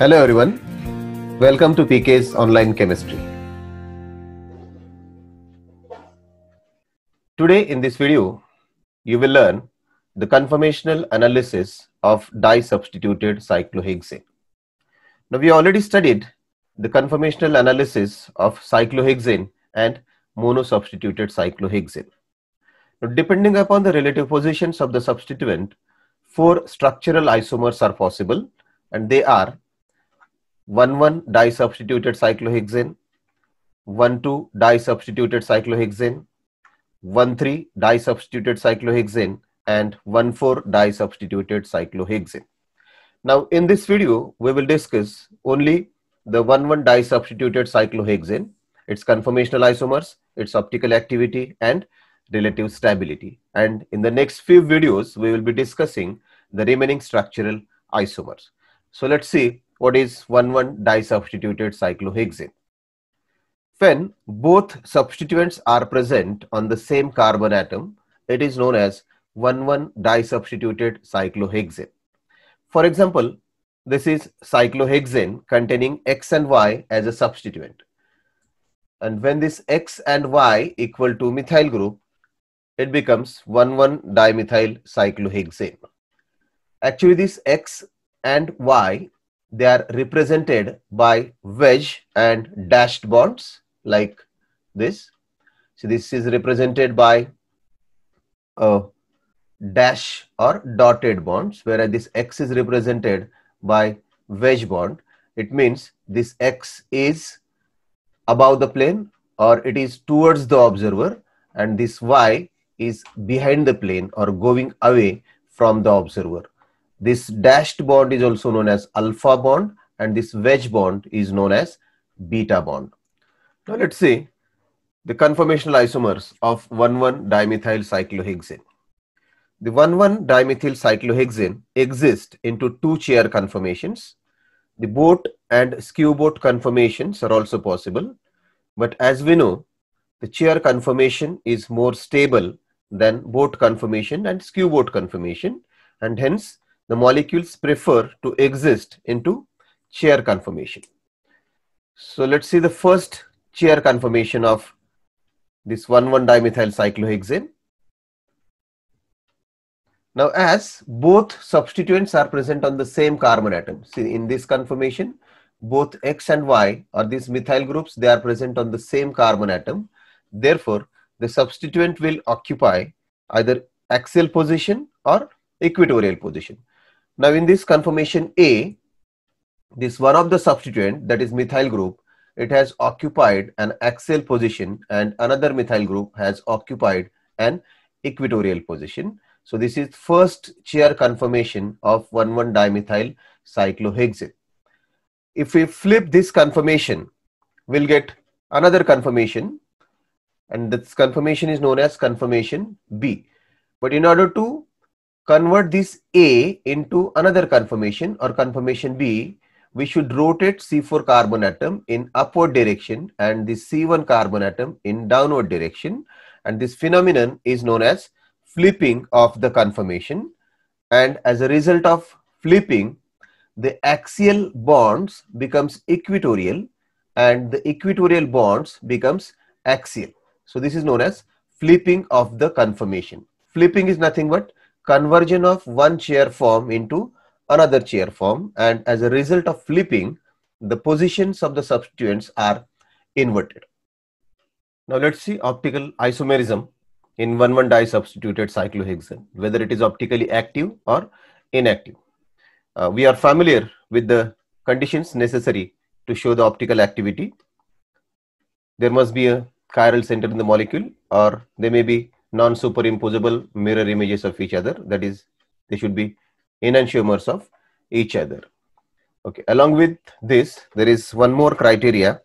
Hello, everyone. Welcome to PK's Online Chemistry. Today, in this video, you will learn the conformational analysis of disubstituted cyclohexane. Now, we already studied the conformational analysis of cyclohexane and monosubstituted cyclohexane. Now, depending upon the relative positions of the substituent, four structural isomers are possible and they are one one disubstituted cyclohexane, one two disubstituted cyclohexane, one three disubstituted cyclohexane, and one four disubstituted cyclohexane. Now, in this video, we will discuss only the one one disubstituted cyclohexane, its conformational isomers, its optical activity, and relative stability. And in the next few videos, we will be discussing the remaining structural isomers. So let's see what is 1,1 disubstituted cyclohexane. When both substituents are present on the same carbon atom, it is known as 1,1 disubstituted cyclohexane. For example, this is cyclohexane containing X and Y as a substituent. And when this X and Y equal to methyl group, it becomes 1,1-dimethyl cyclohexane. Actually, this X and Y they are represented by wedge and dashed bonds like this. So this is represented by a dash or dotted bonds, whereas this X is represented by wedge bond. It means this X is above the plane or it is towards the observer and this Y is behind the plane or going away from the observer. This dashed bond is also known as alpha bond and this wedge bond is known as beta bond. Now let's see the conformational isomers of 1,1-dimethyl cyclohexane. The 1,1-dimethyl cyclohexane exists into two chair conformations. The boat and skew boat conformations are also possible. But as we know, the chair conformation is more stable than boat conformation and skew boat conformation. And hence, the molecules prefer to exist into chair conformation. So let's see the first chair conformation of this 1,1-dimethyl cyclohexane. Now as both substituents are present on the same carbon atom, see in this conformation, both X and Y or these methyl groups, they are present on the same carbon atom. Therefore, the substituent will occupy either axial position or equatorial position. Now in this conformation A, this one of the substituent that is methyl group, it has occupied an axial position and another methyl group has occupied an equatorial position. So this is first chair conformation of 1,1-dimethyl cyclohexane. If we flip this conformation, we'll get another conformation and this conformation is known as conformation B. But in order to convert this A into another conformation or conformation B, we should rotate C4 carbon atom in upward direction and this C1 carbon atom in downward direction. And this phenomenon is known as flipping of the conformation. And as a result of flipping, the axial bonds becomes equatorial and the equatorial bonds becomes axial. So this is known as flipping of the conformation. Flipping is nothing but conversion of one chair form into another chair form and as a result of flipping, the positions of the substituents are inverted. Now let's see optical isomerism in 1,1 di substituted cyclohexane, whether it is optically active or inactive. Uh, we are familiar with the conditions necessary to show the optical activity. There must be a chiral center in the molecule or there may be non-superimposable mirror images of each other. That is, they should be enantiomers of each other. Okay. Along with this, there is one more criteria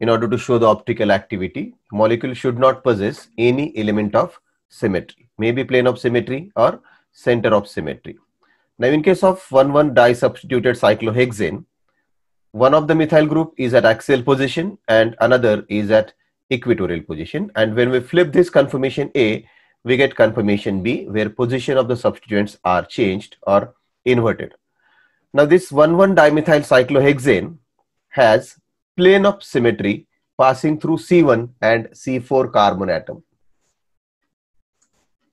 in order to show the optical activity. Molecule should not possess any element of symmetry, maybe plane of symmetry or center of symmetry. Now, in case of 1,1 one disubstituted cyclohexane, one of the methyl group is at axial position and another is at equatorial position. And when we flip this confirmation A, we get confirmation B, where position of the substituents are changed or inverted. Now this 1,1-dimethyl cyclohexane has plane of symmetry passing through C1 and C4 carbon atom.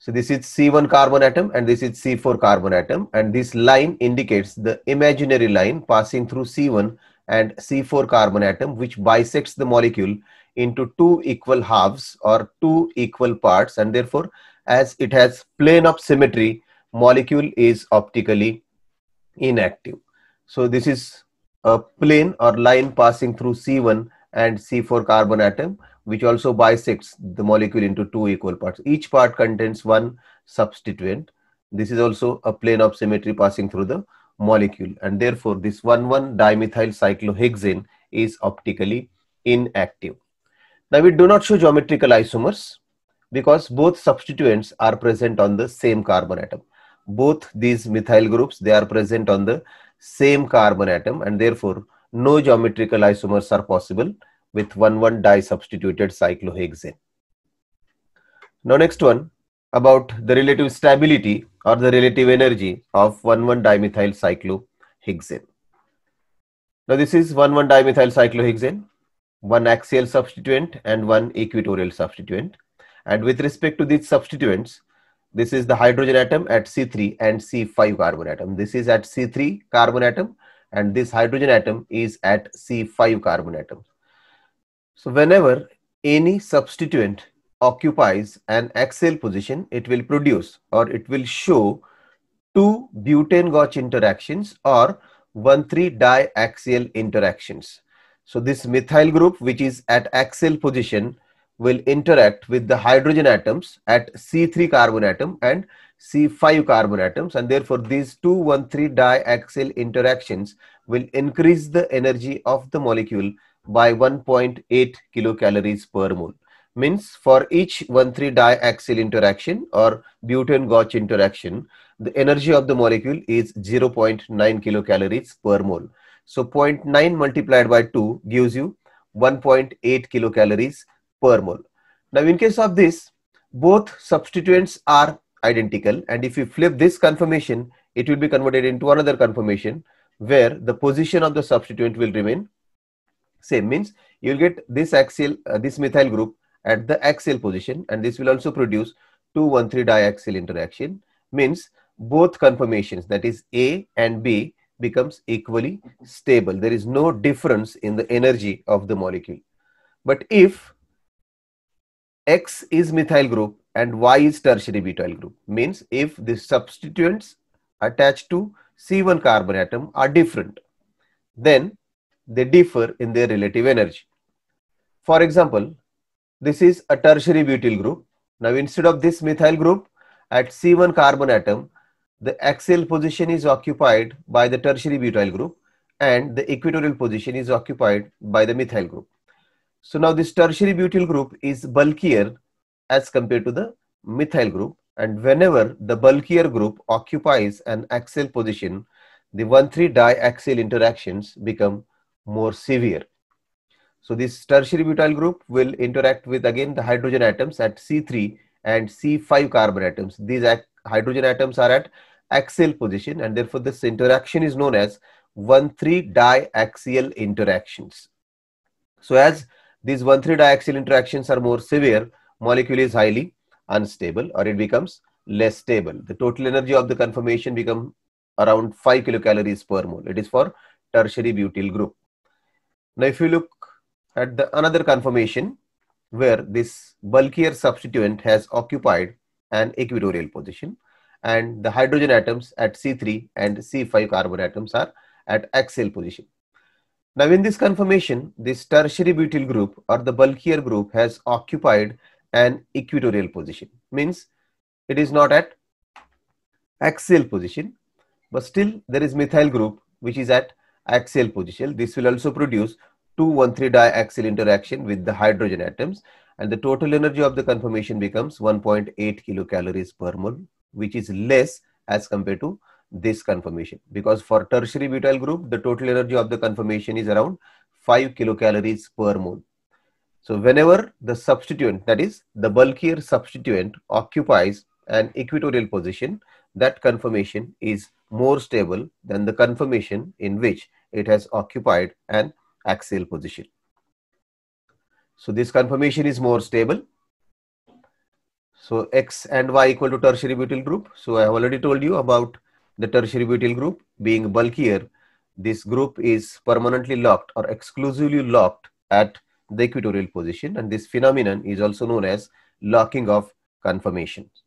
So this is C1 carbon atom and this is C4 carbon atom and this line indicates the imaginary line passing through C1 and C4 carbon atom which bisects the molecule into two equal halves or two equal parts and therefore as it has plane of symmetry molecule is optically inactive. So this is a plane or line passing through C1 and C4 carbon atom which also bisects the molecule into two equal parts. Each part contains one substituent. This is also a plane of symmetry passing through the molecule and therefore this 1,1 dimethyl cyclohexane is optically inactive. Now we do not show geometrical isomers because both substituents are present on the same carbon atom. Both these methyl groups, they are present on the same carbon atom and therefore no geometrical isomers are possible with 1,1 di substituted cyclohexane. Now next one about the relative stability or the relative energy of 1,1 dimethyl cyclohexane. Now this is 1,1 dimethyl cyclohexane one axial substituent and one equatorial substituent. And with respect to these substituents, this is the hydrogen atom at C3 and C5 carbon atom. This is at C3 carbon atom and this hydrogen atom is at C5 carbon atom. So whenever any substituent occupies an axial position, it will produce or it will show two butane-Gauch interactions or 1,3-diaxial interactions. So this methyl group, which is at axial position, will interact with the hydrogen atoms at C3 carbon atom and C5 carbon atoms. And therefore, these 213 diaxial interactions will increase the energy of the molecule by 1.8 kilocalories per mole. Means for each 13 diaxial interaction or butane-Gotch interaction, the energy of the molecule is 0.9 kilocalories per mole. So 0.9 multiplied by 2 gives you 1.8 kilocalories per mole. Now in case of this, both substituents are identical and if you flip this conformation, it will be converted into another conformation where the position of the substituent will remain same means you will get this axial uh, this methyl group at the axial position and this will also produce 213 diaxial interaction means both conformations that is A and B becomes equally stable. There is no difference in the energy of the molecule. But if X is methyl group and Y is tertiary butyl group, means if the substituents attached to C1 carbon atom are different, then they differ in their relative energy. For example, this is a tertiary butyl group. Now, instead of this methyl group, at C1 carbon atom, the axial position is occupied by the tertiary butyl group and the equatorial position is occupied by the methyl group. So now this tertiary butyl group is bulkier as compared to the methyl group and whenever the bulkier group occupies an axial position, the 1,3 diaxial interactions become more severe. So this tertiary butyl group will interact with again the hydrogen atoms at C3 and C5 carbon atoms. These hydrogen atoms are at axial position and therefore this interaction is known as 1,3 diaxial interactions. So as these 1,3 diaxial interactions are more severe, molecule is highly unstable or it becomes less stable. The total energy of the conformation become around 5 kilocalories per mole. It is for tertiary butyl group. Now if you look at the another conformation where this bulkier substituent has occupied an equatorial position and the hydrogen atoms at C3 and C5 carbon atoms are at axial position. Now in this conformation, this tertiary butyl group or the bulkier group has occupied an equatorial position. Means it is not at axial position, but still there is methyl group which is at axial position. This will also produce 2-1-3 diaxial interaction with the hydrogen atoms and the total energy of the conformation becomes 1.8 kilocalories per mole which is less as compared to this conformation because for tertiary butyl group the total energy of the conformation is around 5 kilocalories per mole so whenever the substituent that is the bulkier substituent occupies an equatorial position that conformation is more stable than the conformation in which it has occupied an axial position so this conformation is more stable so X and Y equal to tertiary butyl group. So I have already told you about the tertiary butyl group being bulkier. This group is permanently locked or exclusively locked at the equatorial position and this phenomenon is also known as locking of conformations.